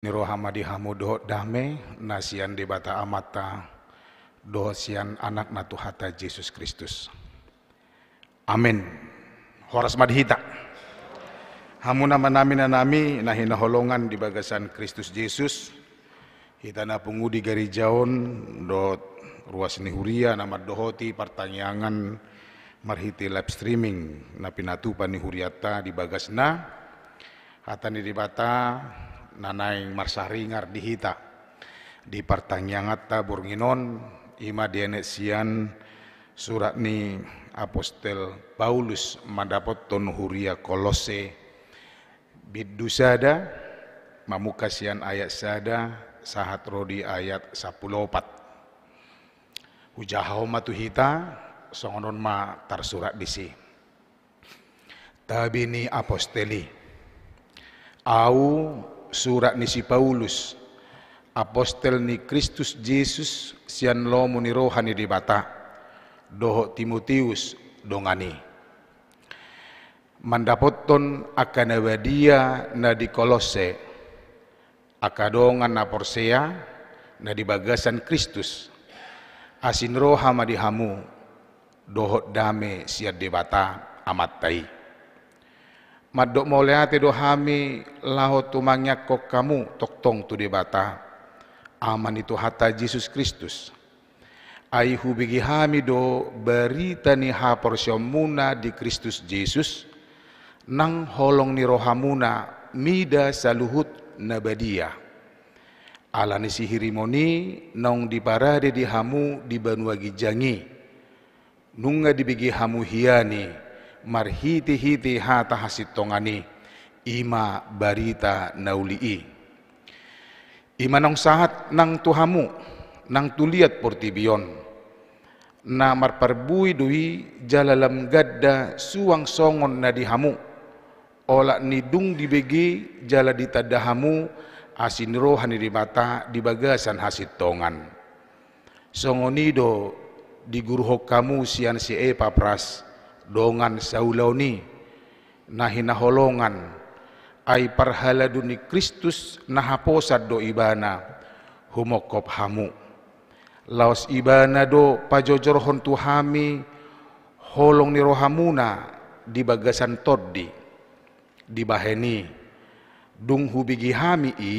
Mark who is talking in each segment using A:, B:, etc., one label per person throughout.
A: Nirohamadi doh dame nasian debata amata doh sian anak natu hata Yesus Kristus. Amin. Horas madhita. nama-nama nanami nahina holongan di bagasan Kristus Yesus. Kita na pengudi gari doh ruas nihuria nama dohoti pertanyaan marhiti live streaming na pinatupan nihuriata di bagasna. Hatani dibata nanaing marsaringar dihita di pertangyangat burginon ima dienesian surat ni apostel Paulus madapot ton huria kolose biddu sada mamukasian ayat sada sahat rodi ayat sapulopat hujahau matuhita songonon ma surat disi tabini aposteli au surat nisi Paulus apostel ni Kristus Yesus sian lomu ni rohani di bata doho Timotius dongani mandapoton akan wedia na di kolose akadongan na porsea na di bagasan Kristus asin roha madihamu dohot dame siat debata amat tai. Madok moleate do hami laho tumangnya kok kamu toktong tu debata. Aman itu hata Yesus Kristus. Aihu bigi hami do berita ni ha porsiomuna di Kristus Yesus. Nang holong ni rohamuna mida saluhut nabadia. Alani sihirimoni nong diparade di hamu di banua gijangi. Nunga dibigi hamu hiani marhiti hiti hata hasitongani ima barita naulii ima nong sahat nang tuhamu nang tuliat portibion na marparbui dui jalalam gadda suang songon na dihamu olak nidung dibegi jala ditadahamu asin rohani di mata di bagasan tongan songonido di guru hokamu sian si e papras dongan saulauni nahina holongan ai parhaladuni Kristus nahaposad do ibana humokop hamu laos ibana do pajojor hontu tuhami holong ni rohamuna di bagasan toddi di baheni dung hubigi hami i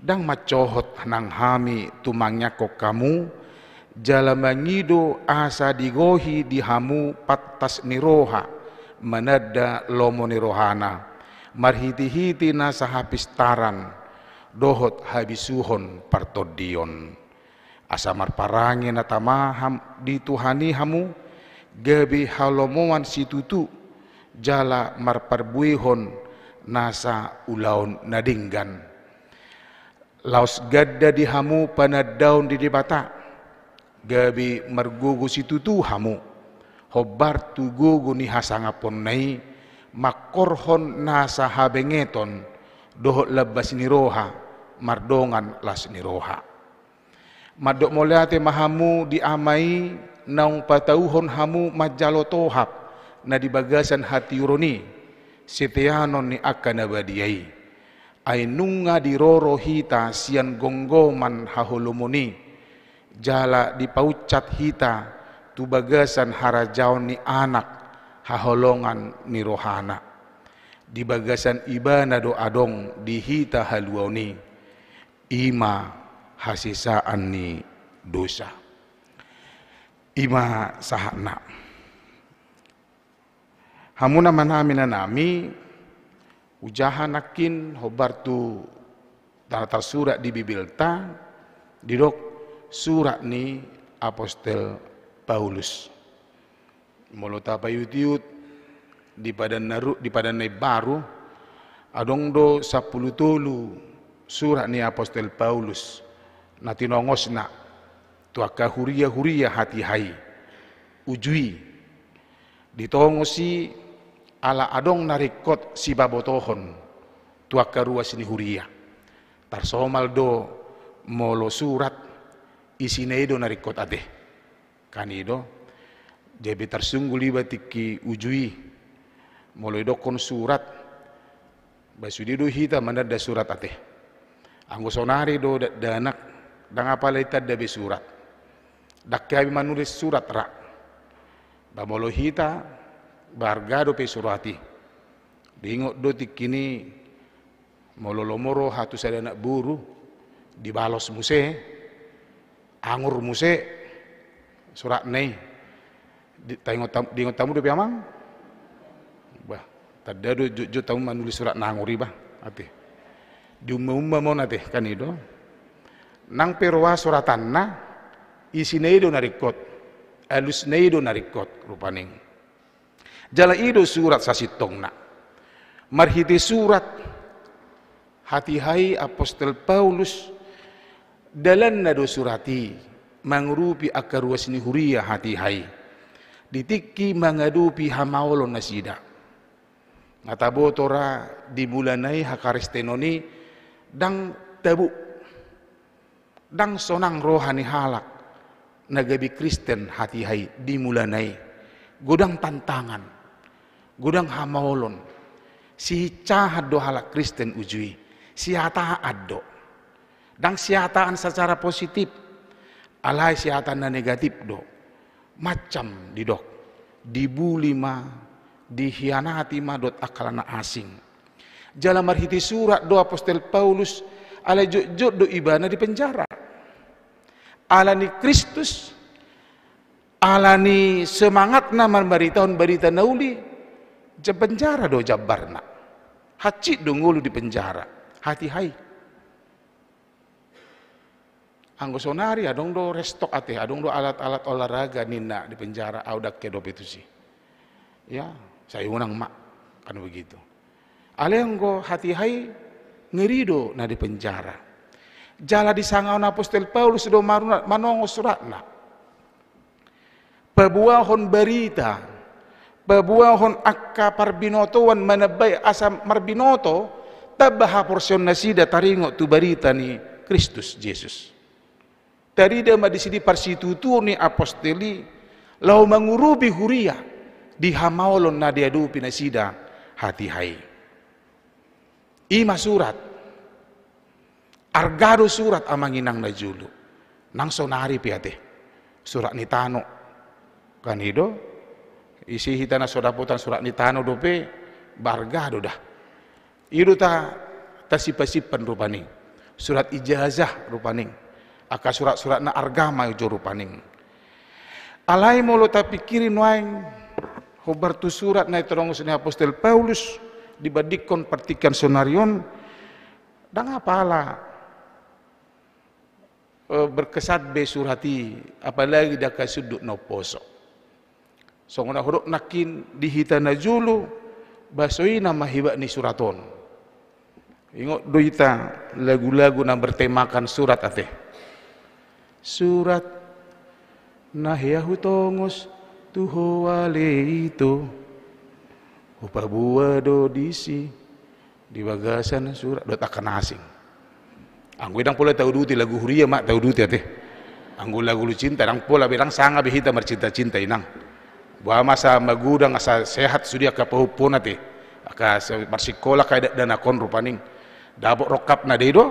A: dang macohot nang hami tumangnya kok kamu asa digohi dihamu patas niroha manada lomo nirohana marhiti-hiti nasa hapistaran dohot habisuhon partodion asamar parangi natamaham dituhani hamu gabi halomoan situtu jala marparbuihon nasa ulaun nadinggan laos gadda dihamu panadaun di didibata gabi margogo tu hamu tu gogo ni hasanga nai, makorhon nasa habengeton doh labas ni roha mardongan las ni roha madok moleate mahamu diamai naung patauhon hamu majalo tohap na dibagasan hati uroni setianon ni akan abadiai ainunga roro hita sian gonggoman haholomoni jala di paucat hita tubagasan harajau ni anak haholongan ni rohana di bagasan ibana do adong di hita haluoni ima hasisaan ni dosa ima sahana hamuna manamina nami ujahanakin hobar tu tartar surat di bibilta didok surat ni apostel Paulus. Molota payutiut di padan naru di padan baru adong do sapuluh tolu surat ni apostel Paulus nati nongos nak tuaka huria huria hati hai ujui ditongosi ala adong narikot si babotohon tuaka ruas ni huria tarsomal do molo surat kot narikot ate kanido jebe tersunggu liba tiki ujui mulai dokon surat basudi do hita ada surat ate anggo sonari do danak dang apalai tadabe surat dakkabi manulis surat rak molo hita barga do pe surati diingot do tikini mololomoro hatu sadana buru dibalos museh angur muse surat nei di tengok tamu di tamu dia piamang bah tadi ada jujur tamu manulis surat nanguri bah ati di umum mau nate kan itu nang perwa suratan na nei do narikot nei do narikot rupaning jala itu surat sasitong na marhiti surat hati hai apostel Paulus dalan nado surati mangrupi akar wasni huria hati hai ditiki mangadupi hamaolo nasida ngatabo tora di bulanai hakaristenoni dang tabu dang sonang rohani halak nagabi Kristen hati hai di mulanai godang tantangan godang hamaolon si cahat do halak Kristen ujui si hata addo dan siataan secara positif, alai siataan dan negatif dok. Macam di dok, dibuli ma, dihianati ma dot akalana asing. Jalan marhiti surat doa apostel Paulus ala jujur do ibana di penjara. Alani Kristus, alani semangat nama beritaun berita nauli, jepenjara do jabarna. do ngulu di penjara. hati hai Anggo sonari adong do restok ate, adong do alat-alat olahraga nina di penjara audak kedop itu sih. Ya, saya unang mak kan begitu. Ale anggo hati hai ngerido na di penjara. Jala di na apostel Paulus do marunat manongo na Pebuahon berita, pebuahon akka parbinotoan manabai asam marbinoto, tabaha porsion nasida taringo tu berita ni Kristus Yesus. Tadi di Darida madisidi parsitutuni apostoli, lau mengurubi huria di nadia nadiadu pinasida hati hai. Ima surat. Argado surat amanginang najulu. Nang sonari piate. Surat nitano. Kan hido. Isi hitana putan surat nitano dope. barga Bargado dah. Iru ta tasipasipan rupaning, Surat ijazah rupaning aka surat-surat na argama juru paning alai molo tapi pikirin waing hubar tu surat na terong sini apostel Paulus dibadikon pertikan sonarion dang apala eh, berkesat be surati apalagi daka sudut no poso songona huruk nakin dihita na julu basoi nama hibak ni suraton Ingat doita lagu-lagu na bertemakan surat ateh surat nahyahu tongos tuho waleito do disi di bagasan surat do tak asing anggo yang pola tau duti lagu huria mak tau duti ate anggo lagu lu cinta dang pola bilang sanga behita mercinta cinta inang buah masa magudang asa sehat sudia kapahupun ate aka marsikola kaida dana kon rupaning dabok rokap na do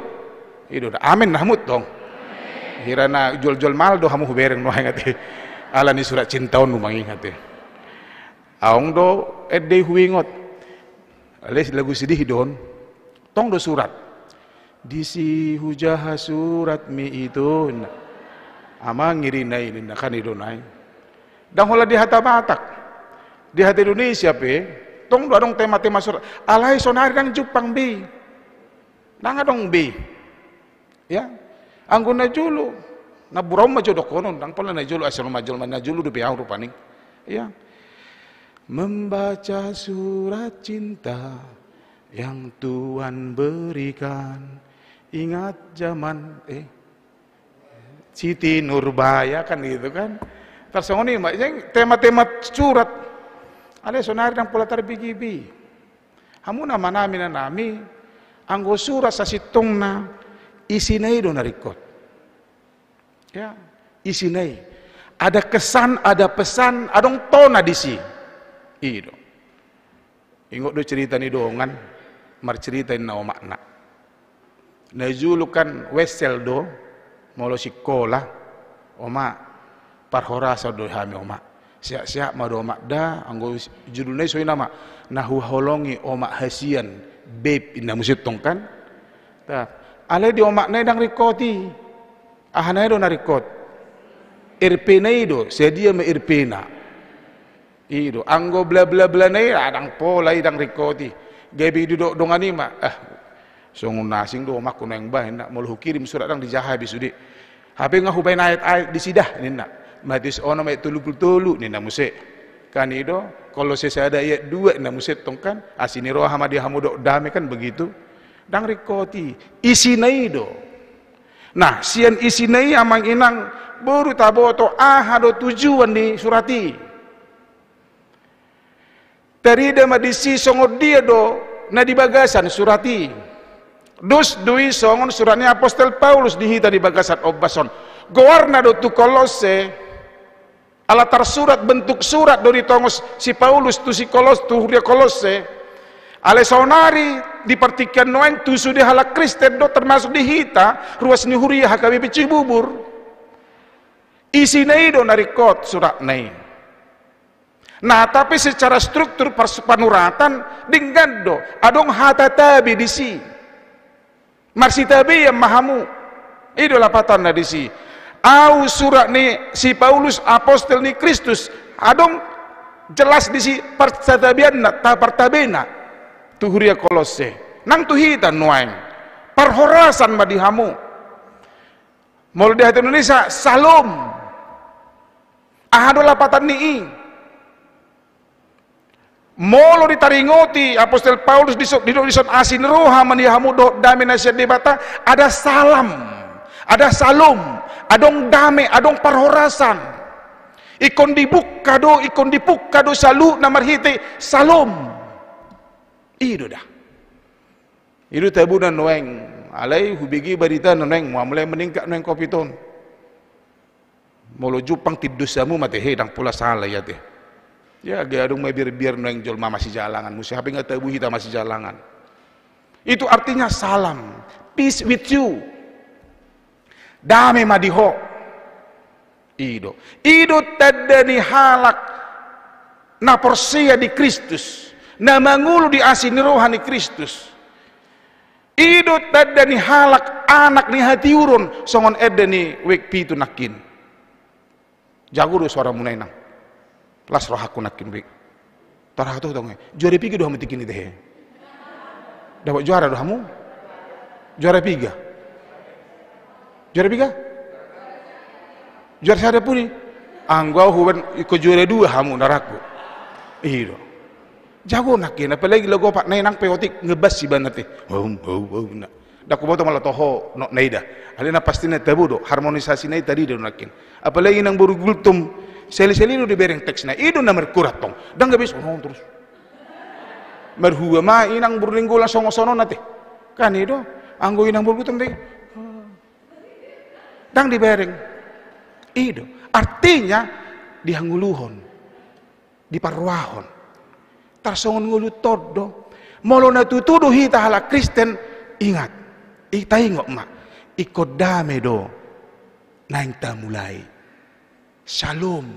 A: ido amin nahmut dong hirana jol-jol mal do hamu bereng no ngati ala ni surat cinta nu mangingati aong do edde huingot les lagu sedih don tong do surat di si hujaha surat mi itu ama ngirina ini nakan idonai dang hola di hata batak di hati Indonesia pe tong do adong tema-tema surat alai sonari dang Jepang bi dang dong bi ya anggun na julu na buram ma jodo konon nang pala na julu asal ma julu na julu dupi ang rupaning iya membaca surat cinta yang Tuhan berikan ingat zaman eh Siti Nurbaya kan gitu kan tersongoni mak tema-tema surat ale sonari nang pula tarbigi bi hamuna manami na nami anggo surat sa Isinai donarikot. Ya, isinai. Ada kesan, ada pesan, ada tona di si. Ido. Ingat do cerita ni dongan, mar cerita ceritain nao makna. Najulukan wesel do, molo sikola, oma parhorasa do hami oma. Siak-siak ma do omak da, anggo judulnya soi nama. Nahu holongi omak hasian, beb ina musitong kan ale di omakne dang rikoti ahana do narikot, rikot irpena ido sedia me irpena ido anggo bla bla bla nei adang ah, pola idang rikoti gebi duduk dongani ma ah eh, songun nasing do omak yang bah nak mulu kirim surat dang dijaha bisudi Habis ngahubain ayat-ayat disidah nina, nak. Matis ono mek tulu-tulu nina nak musik. Kan ido kalau saya ada ayat dua nak musik tongkan asini roh hamadi hamudok dame kan begitu dang rikoti isinaido nah sian isi isinai amang inang baru taboto ahado tujuan di surati Teri terida madisi songo dia do na di bagasan surati dus dui songon suratnya apostel Paulus dihita di bagasan Obbason. goarna do tu kolose alatar surat bentuk surat dari tongos si Paulus tu si kolos tu dia kolose Ale saunari di pertikian noen tu sudah halak Kristen do termasuk di hita ruas nyuhuri ya HKBP Cibubur. Isi nei do kot surat nei. Nah tapi secara struktur panuratan dengan do adong hata tabi disi. Marsi tabi yang mahamu. Idolah patan si Au surat ni si Paulus apostel ni Kristus adong jelas di disi na ta partabena tuhuria kolose nang tuhita nuaeng perhorasan madihamu Moldehat Indonesia salom ahadola nii, Molo ditaringoti Apostel Paulus di di dulisan asin roha manihamu do dame debata ada salam ada salom adong dame adong perhorasan ikon dibuk kado ikon dipuk kado salu namar hiti salom ido dah. ido dan noeng alai hubigi berita noeng mulai meningkat noeng kopiton molo jupang tidusamu mate dan pula salah ya teh ya gadung mebir bir noeng jolma masih jalangan musi hape nggak tabu hita masih jalangan itu artinya salam peace with you dame madiho ido ido tadani halak na porsia di Kristus Nama mangulo di asin ni rohani Kristus Ido tadani ni halak anak ni hati urun songon Edeni ni wek pitu nakin jago do suara munainang las rohaku nakin wek tarah tuh dong juara pigi doh metikin deh. dapat juara doh kamu juara piga juara piga juara saya puni anggau huben ikut juara dua hamu naraku Iro. Iya, jago nak kena apalagi lagu pak nai nang peotik ngebas si banate oh oh oh nak dak malah toho dah, naida alena pasti nai tabu do harmonisasi nai tadi dia nakin apalagi nang buru gultum seli-seli lu dibereng teks nai, Itu namer kurat tong dan gabis oh terus merhua ma nang buru la songo-sono nate kan ido anggo nang buru gultum deh dan dibereng ido artinya dihanguluhon, diparwahon, tarsongon ngulu todo molo na tutudo hita tahala Kristen ingat ita ingok mak ikut dame do naing mulai shalom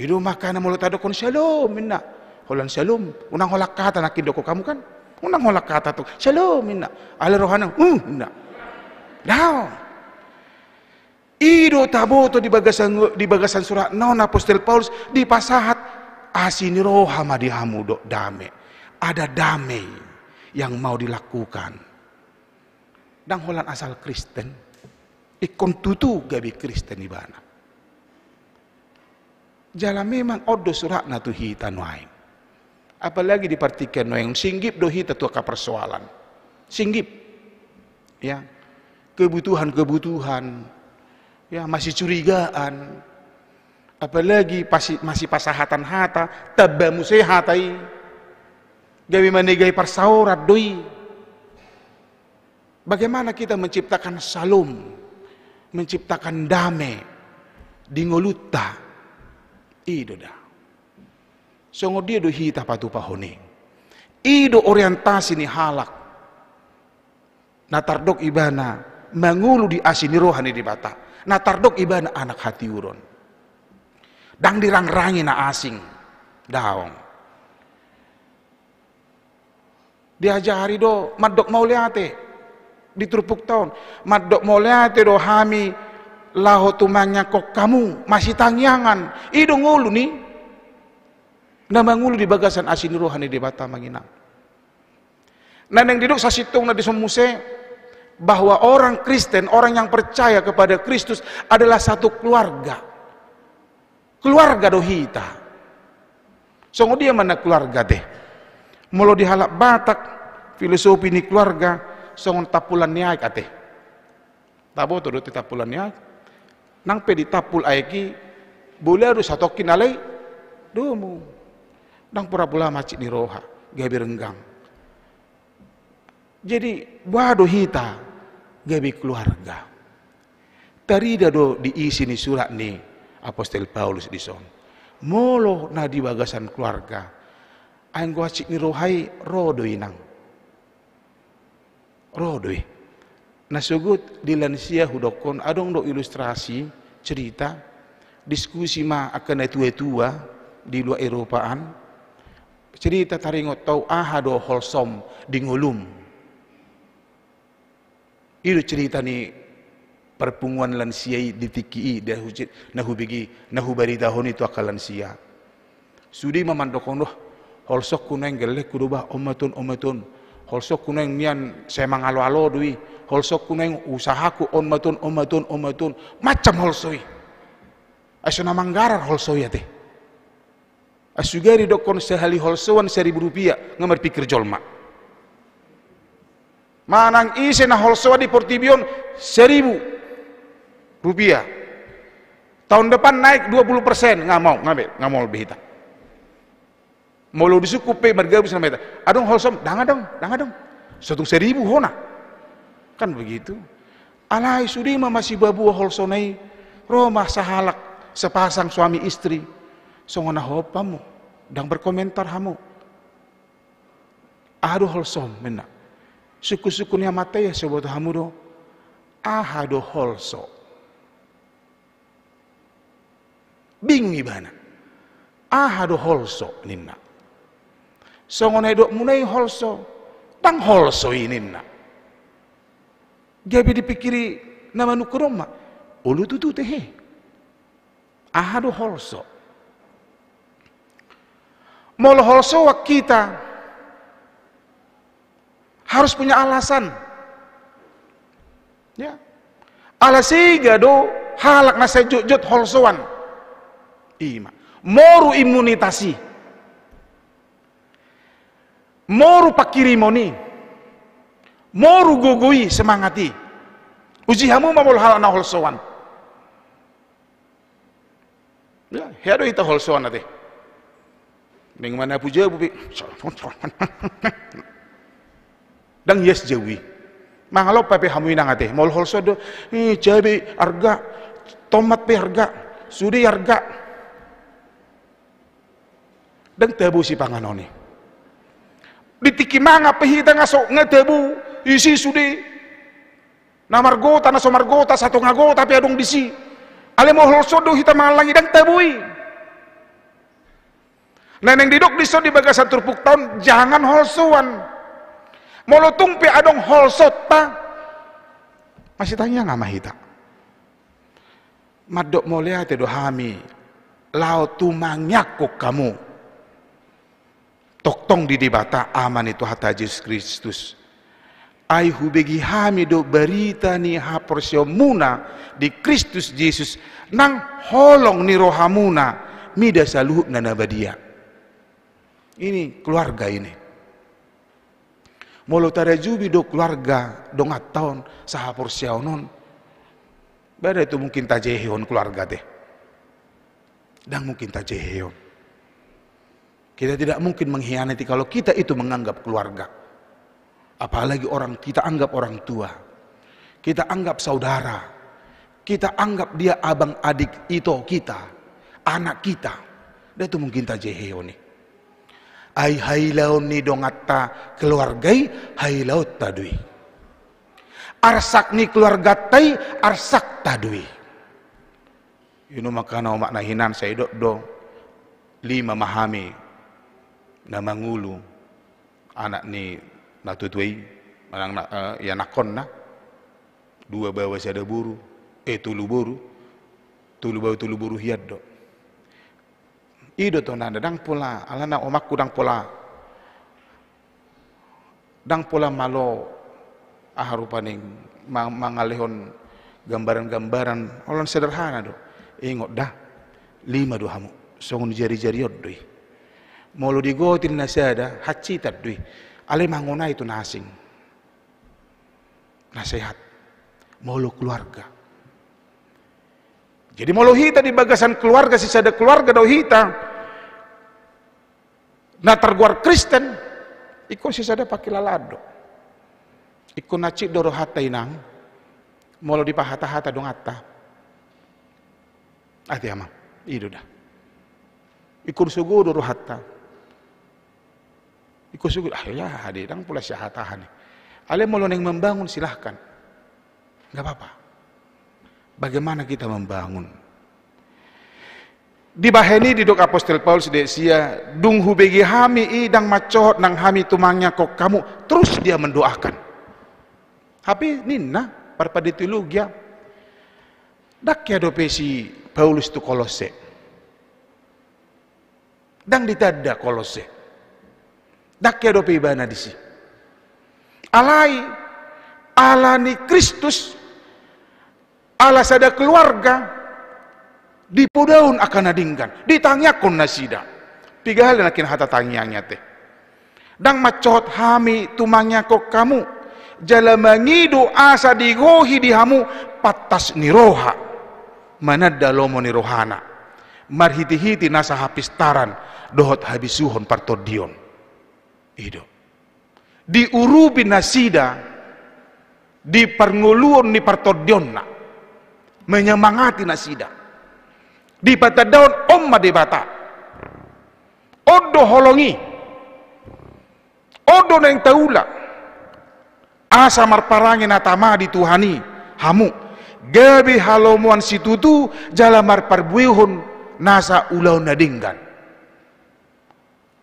A: hidu makana molo tado kon shalom minna holan shalom unang holak kata nakin doko kamu kan unang holak kata tuh shalom minna ala rohana uh minna now Ido taboto di bagasan di bagasan surat non apostel Paulus di pasahat roh hamadi dok damai Ada damai yang mau dilakukan. Dan holan asal Kristen. Ikon tutu gabi Kristen ibana. Jala memang odo surat na hita nuaing. Apalagi di partikan yang Singgip do hita tua persoalan. Singgip. Ya. Kebutuhan-kebutuhan. Ya masih curigaan apalagi pasi, masih pasahatan hata tabamu sehatai gawi manegai persaurat doi bagaimana kita menciptakan salum menciptakan dame di ngoluta ido da songo dia do hita patu pahone ido orientasi ni halak natardok ibana mangulu di asini rohani di bata natardok ibana anak hati uron dang dirang-rangi na asing daong diajari do madok mauliate diturpuk tahun madok mauliate do hami laho tumanya kok kamu masih tangyangan idung ulu nih nama ulu di bagasan asin rohani di bata manginang Neneng diduk sasitung nadi di semuse bahwa orang Kristen, orang yang percaya kepada Kristus adalah satu keluarga keluarga dohita songo dia mana keluarga teh molo dihalap batak filosofi ini keluarga songo tapulan niai kate tabo tu dohita tapulan niai nang pedi di tapul aiki boleh harus satokin kinalai domu nang pura pula macik ni roha gabi renggang jadi buah dohita gabi keluarga dah do diisi ni surat ni Apostel Paulus di son. Molo na di bagasan keluarga. gua acik ni rohai rodoi nang. Rodoi. Nasugut di lansia hudokon adong do ilustrasi cerita diskusi ma akan tua-tua di luar Eropaan cerita taringot tau ahado holsom di ngulum itu cerita ni perpunguan di tiki dia hujit nahu bigi nahu bari tahun itu akal lansia sudi mamandokong doh holsok kuneng gelek kudubah omatun omatun holsok kuneng mian semang alo-alo dui holsok kuneng usahaku omatun omatun omatun macam holsoi Asuna manggarar holsoi ya teh asugari dokon sehali holsoan seribu rupiah ngamar pikir jolma manang isi nah holsoa di portibion seribu rupiah. Tahun depan naik 20 persen, nggak mau ngambil, nggak mau lebih hitam. Mau lo disuku pe marga bisa namanya. Adong holsom, dangan dong, dangan dong. Satu seribu hona. Kan begitu. Alai sudima masih babu holsonai. Roma sahalak sepasang suami istri. Songona hopamu. Dan berkomentar hamu. Aduh holsom menak Suku-sukunya mata ya sebuah hamu do. Ahado holsom Bingung ibana. Ahadu holso ninna. Songon edok munai holso. Tang holso ininna. Gabi dipikiri nama nukroma, Ulu tutu tehe. Ahadu holso. Mol holso wak kita. Harus punya alasan. Ya. Alasiga do halak nasa jujut holsoan ima moru imunitasi, moru pakirimoni moru gogoi semangati ujihamu mamul hal na holsoan, ya hero ita holsoan nanti, ning mana puja bubi dang yes jawi mangalo pape hamuin ate mol do, Ih, jabe harga, tomat pe harga sudi harga dang tebu si panganoni ditiki manga pehita ngaso ngetebu isi sudi na margota na somargota satu ngago tapi adung disi ale mohol sodo hita malangi dang tebui neneng didok diso di bagasan turpuk tahun jangan holsoan. molotung pe adong holsot ta masih tanya nggak mahita madok mulia tedo hami laut kok kamu Toktong di debata aman itu hata Yesus Kristus. Ai hubegi hamido berita ni haporsiomuna di Kristus Yesus nang holong ni rohamuna mida saluh badia. Ini keluarga ini. Molo tarajubi do keluarga dongat tahun non. Bada itu mungkin tajehion keluarga teh. Dan mungkin tajehion. Kita tidak mungkin mengkhianati kalau kita itu menganggap keluarga. Apalagi orang kita anggap orang tua. Kita anggap saudara. Kita anggap dia abang adik itu kita. Anak kita. Dia itu mungkin tak tajeheo nih. Ai laun ni dongatta keluargai laut tadui. Arsak ni keluarga tai arsak tadui. Inu makana makna hinan saya dok do lima mahami nama ngulu anak ni natutwei anak na, eh, ya ya nakonna dua bawa sada buru eh tulu buru tulu bawa tulu buru hiat do ido to nanda dang pola alana omakku dang pola dang pola malo aharupaning mang mangalehon gambaran-gambaran olon sederhana do ingot dah lima dohamu songun jari-jari yod doi moludigotin nasiada haci tadui ale mangona itu nasing nasihat molo keluarga jadi molo hita di bagasan keluarga sisa ada keluarga do hita nah terguar Kristen iko sisa ada pakai lalado iko naci doro hata inang molu di pahata hata dong atta ati ama idu dah ikun sugu doro hatta Iku sugud, ah ya hadi, dang pula syahatahan. Ale mau yang membangun silahkan. Enggak apa-apa. Bagaimana kita membangun? Di baheni dok apostel Paulus di sia dung hubegi hami i dang macohot nang hami tumangnya kok kamu. Terus dia mendoakan. Tapi nina parpada teologia. dak ya dope dopesi Paulus tu kolose. Dang ditadda kolose dope だけどペイバナディシ alai ala ni Kristus ala sada keluarga di pudaun akan adinggan ditangyakun nasida tiga hal yang akan hata tanyanya teh dang macot hami tumangnya kok kamu jala mengidu, asa digohi dihamu patas niroha mana dalomo nirohana marhiti-hiti nasa taran, dohot habisuhon partodion hidup. Di urubi nasida, di pernguluon ni pertodionna, menyemangati nasida. Di bata daun omma di bata. Odo holongi. Odo neng taula. Asa marparangi natama di Tuhani. Hamu. Gabi halomuan situtu jalamar marparbuihun nasa ulau nadinggan.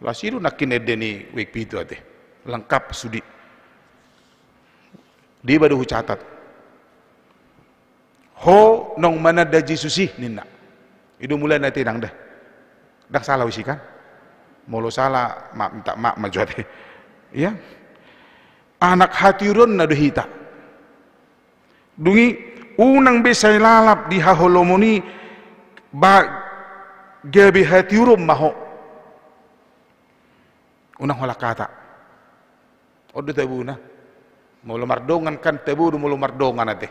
A: Lasiru nakin edeni wek pitu ate. Lengkap sudi. Dia baru catat. Ho nong mana da Jesusih ninna Itu mulai nanti nang dah. Dah salah wisi kan? Molo salah mak minta mak ate Ya. Anak run nadu hita. Dungi unang besai lalap di haholomoni ba hati hatirum mahok una hola kata odo tabuna mulu dongan kan tabu mulu dongan ate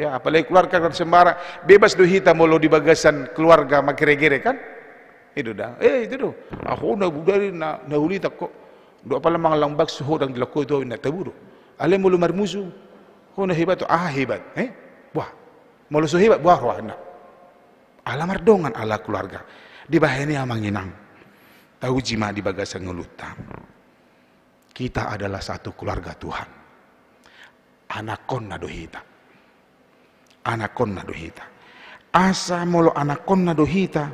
A: ya apalagi keluarga kan sembara bebas do hita mulu di bagasan keluarga makire-gire kan itu dah eh itu do aku na budari na na tak kok do apa lamang lang bak suho dang dilako do na tabu do ale mulu marmusu na hebat ah hebat eh wah mulu so hebat buah rohna ala mardongan ala keluarga di bahene amanginang Tahu jima di ngeluta. Kita adalah satu keluarga Tuhan. Anak Anakon Anak Anakon naduhita. Asa molo anak anakon nadohita.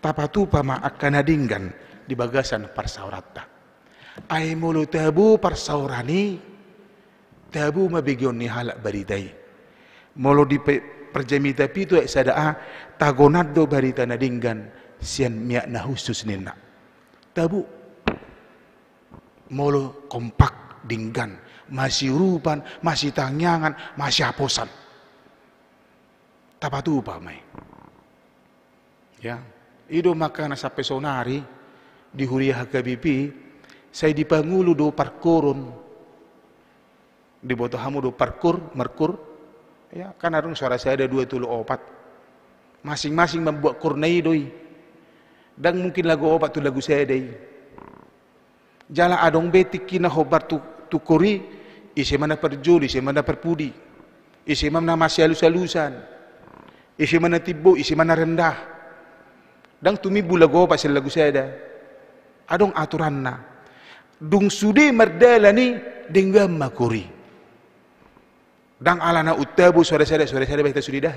A: Tapatupa ma akkanadinggan di bagasan persaurata. Ai molo tabu persaurani. Tabu ma begion halak baridai. Molo di perjemita pitu ek sadaa tagonado barita nadinggan sian miak nahusus nina Tabu. Molo kompak dinggan. Masih ruban, masih tangyangan, masih haposan. Tapatu pamai. Ya. Ido makan sampai sonari di huriah HKBP, saya dipangulu do parkurun. Di botoh hamu do parkur, merkur. Ya, kan harus suara saya ada dua tulu opat. Masing-masing membuat kurnai doi dan mungkin lagu obat tu lagu saya dai jala adong beti kina hobar tu tukuri isi mana perjuli isi mana perpudi isi mana masih halus halusan, isi mana tibo isi mana rendah dan tumi bula go pasal lagu saya ada adong aturan na, dung sude merdela ni dengan makuri dan alana utabu suara saya suara saya baik tak sudah dah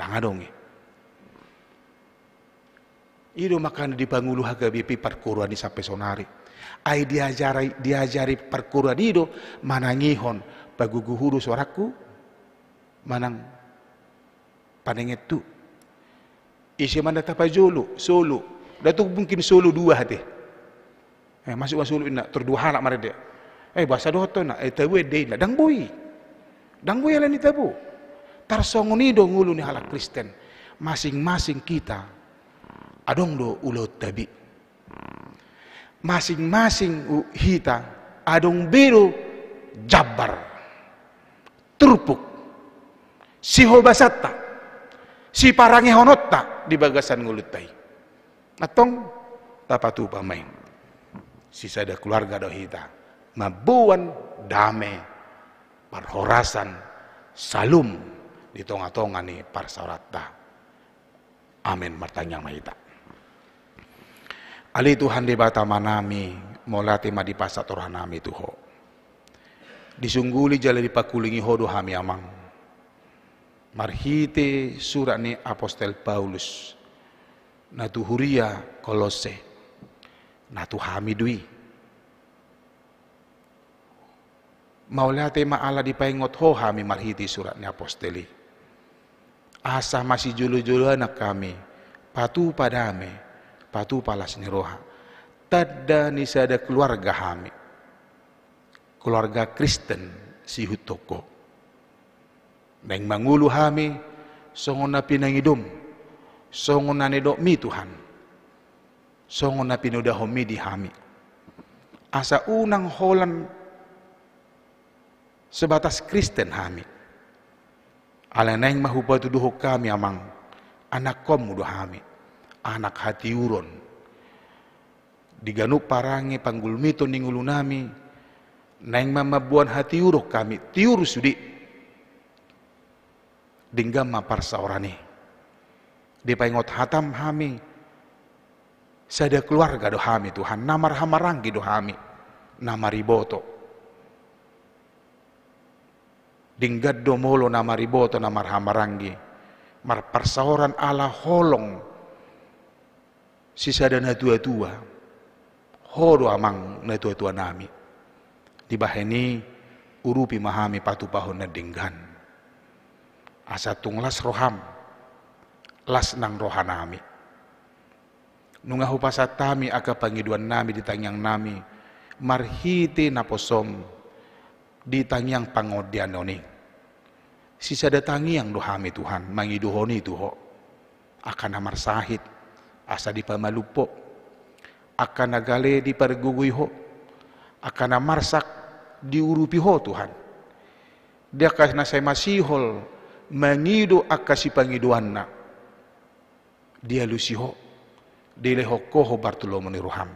A: dang adong eh. Ido makanya bangulu haga bipi perkuruan di sampai sonari. Ai diajari diajari perkuruan ido manangihon bagugu huru suaraku manang panenget tu. Isi mana tapajulu solo. Datuk mungkin solo dua hati. Eh masuk solo nak terdua halak mare dia. Eh bahasa doh tu nak eh tabu dei nak dang boy. Dang boy lah ni tabu. Tarsongun ido ngulu ni halak Kristen. Masing-masing kita adong do ulo tabi masing-masing hita adong biru jabar, terpuk si hobasatta si parangi honotta di bagasan ngulutai atong tapatu pamain sisa ada keluarga do hita mabuan dame parhorasan salum di tonga-tonga ni parsaratta. amin martanya mahita ali tuhan di bata manami molate tema di pasat rohanami tuho disungguli jale pakulingi hodo hami amang marhite surat ni apostel paulus natu huria kolose natu hami dui tema Allah di dipaingot ho hami marhiti surat ni aposteli asa masih julu-julu anak kami Patu padame patu palas niroha tadda nisada keluarga hami keluarga Kristen si hutoko neng mangulu hami songona napi songona songon mi Tuhan songona napi homi di hami asa unang holan sebatas Kristen hami ala neng mahupatu duho kami amang anak kom mudah hami anak hati urun diganuk parange panggulmito ningulunami neng mama buan hati uruk kami tiur sudi dinggam mapar saurani dipaingot hatam hami sada keluarga hami Tuhan namar hamaranggi dohami nama riboto dinggad domolo nama riboto namar hamaranggi mar persaoran ala holong Sisa dan tua-tua. Horo amang na tua-tua nami. Di baheni urupi mahami patu pahon na denggan. Asa tunglas roham. Las nang rohanami. Nungahu pasatami aka pangiduan nami di tangyang nami. Marhiti naposom di tangyang noni Sisa datangi yang dohami Tuhan, mangiduhoni tuho. Akan amar sahid asa di pamalupo akan nagale di pargugui ho akan marsak diurupi ho Tuhan dia kasih saya masihol mangido akasi pangiduanna dia lusiho ko ho Bartolomeo Ruham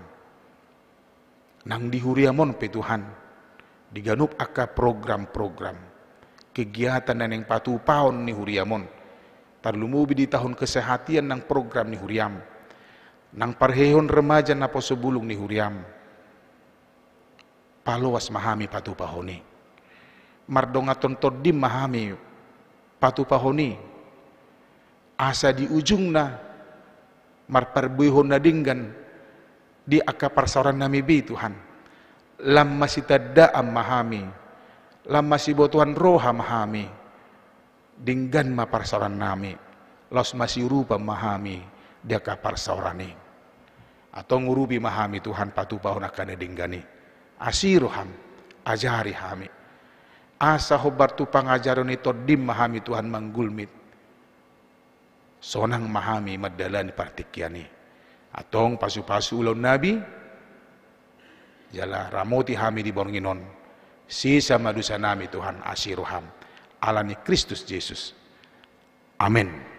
A: nang dihuriamon pe Tuhan diganup aka program-program kegiatan dan yang patuh paon ni huriamon tarlumubi di tahun kesehatian nang program ni huriamon Nang parhehon remaja na sebulung ni Huriam. Paluwas mahami patu pahoni. Mardonga tontod di mahami patu pahoni. Asa di ujung na marparbuihon na dinggan di akaparsaran nami bi Tuhan. Lama si tadaam mahami. Lama si botuhan roha mahami. Dinggan ma parsoran nami. Los masih rupa mahami dia kapar ini atau ngurubi mahami Tuhan patu bahun akan dinggani asiru ham ajari hami asa hobar tu pangajaron itu dim mahami Tuhan manggulmit sonang mahami madalan partikiani atong pasu-pasu ulun nabi jala ramoti hami di bonginon, si sama dusa nami Tuhan asiru ham alani Kristus Yesus amin